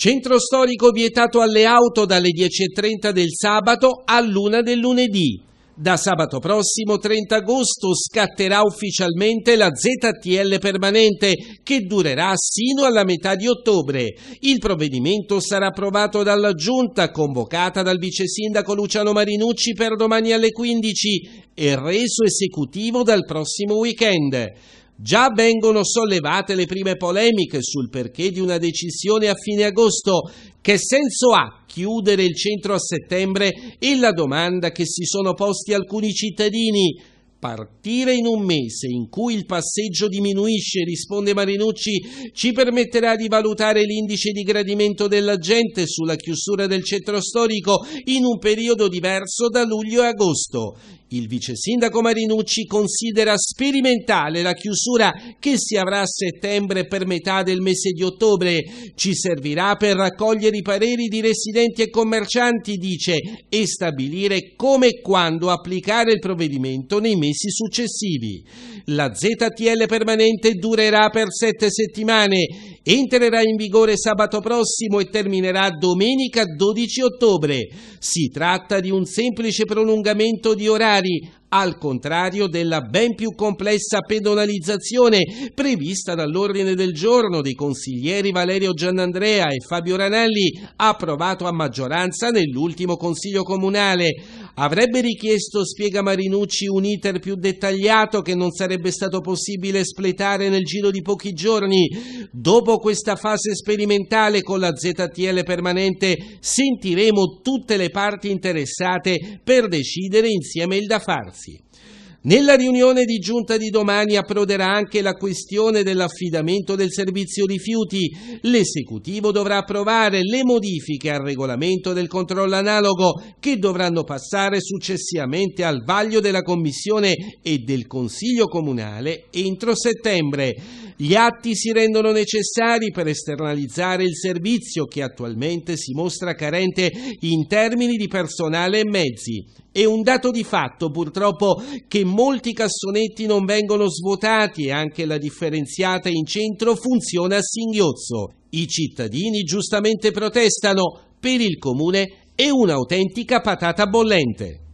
Centro storico vietato alle auto dalle 10.30 del sabato a luna del lunedì. Da sabato prossimo 30 agosto scatterà ufficialmente la ZTL permanente che durerà sino alla metà di ottobre. Il provvedimento sarà approvato dalla giunta convocata dal vice sindaco Luciano Marinucci per domani alle 15 e reso esecutivo dal prossimo weekend. Già vengono sollevate le prime polemiche sul perché di una decisione a fine agosto. Che senso ha chiudere il centro a settembre? E la domanda che si sono posti alcuni cittadini. Partire in un mese in cui il passeggio diminuisce, risponde Marinucci, ci permetterà di valutare l'indice di gradimento della gente sulla chiusura del centro storico in un periodo diverso da luglio e agosto. Il vice sindaco Marinucci considera sperimentale la chiusura che si avrà a settembre per metà del mese di ottobre. Ci servirà per raccogliere i pareri di residenti e commercianti, dice, e stabilire come e quando applicare il provvedimento nei mesi successivi. La ZTL permanente durerà per sette settimane entrerà in vigore sabato prossimo e terminerà domenica 12 ottobre. Si tratta di un semplice prolungamento di orari al contrario della ben più complessa pedonalizzazione prevista dall'ordine del giorno dei consiglieri Valerio Giannandrea e Fabio Ranelli, approvato a maggioranza nell'ultimo Consiglio Comunale. Avrebbe richiesto, spiega Marinucci, un iter più dettagliato che non sarebbe stato possibile espletare nel giro di pochi giorni. Dopo questa fase sperimentale con la ZTL permanente sentiremo tutte le parti interessate per decidere insieme il da farsi. Renzi. Nella riunione di giunta di domani approderà anche la questione dell'affidamento del servizio rifiuti. L'esecutivo dovrà approvare le modifiche al regolamento del controllo analogo che dovranno passare successivamente al vaglio della Commissione e del Consiglio Comunale entro settembre. Gli atti si rendono necessari per esternalizzare il servizio che attualmente si mostra carente in termini di personale e mezzi. È un dato di fatto purtroppo che molti cassonetti non vengono svuotati e anche la differenziata in centro funziona a singhiozzo. I cittadini giustamente protestano, per il comune è un'autentica patata bollente.